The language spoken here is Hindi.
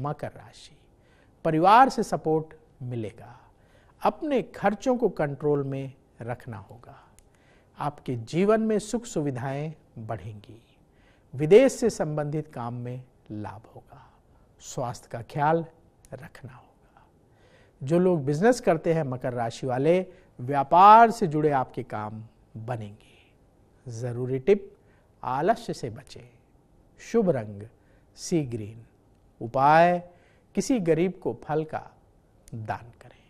मकर राशि परिवार से सपोर्ट मिलेगा अपने खर्चों को कंट्रोल में रखना होगा आपके जीवन में सुख सुविधाएं बढ़ेंगी विदेश से संबंधित काम में लाभ होगा स्वास्थ्य का ख्याल रखना होगा जो लोग बिजनेस करते हैं मकर राशि वाले व्यापार से जुड़े आपके काम बनेंगे ज़रूरी टिप आलस्य से बचें शुभ रंग सी ग्रीन उपाय किसी गरीब को फल का दान करें